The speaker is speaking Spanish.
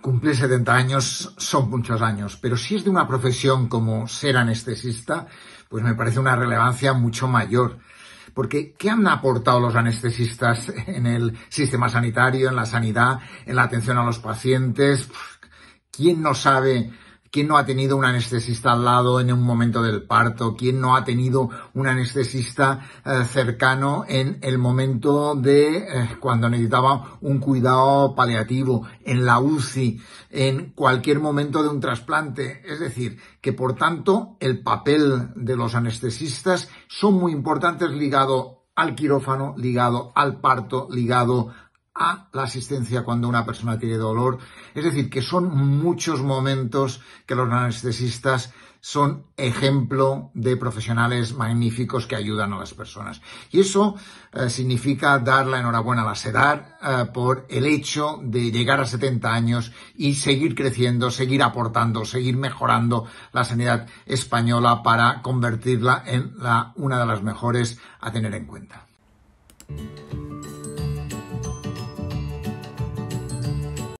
Cumplir 70 años son muchos años, pero si es de una profesión como ser anestesista, pues me parece una relevancia mucho mayor. Porque, ¿qué han aportado los anestesistas en el sistema sanitario, en la sanidad, en la atención a los pacientes? ¿Quién no sabe ¿Quién no ha tenido un anestesista al lado en un momento del parto? ¿Quién no ha tenido un anestesista eh, cercano en el momento de eh, cuando necesitaba un cuidado paliativo, en la UCI, en cualquier momento de un trasplante? Es decir, que por tanto el papel de los anestesistas son muy importantes ligado al quirófano, ligado al parto, ligado la asistencia cuando una persona tiene dolor. Es decir, que son muchos momentos que los anestesistas son ejemplo de profesionales magníficos que ayudan a las personas. Y eso eh, significa dar la enhorabuena a la SEDAR eh, por el hecho de llegar a 70 años y seguir creciendo, seguir aportando, seguir mejorando la sanidad española para convertirla en la, una de las mejores a tener en cuenta.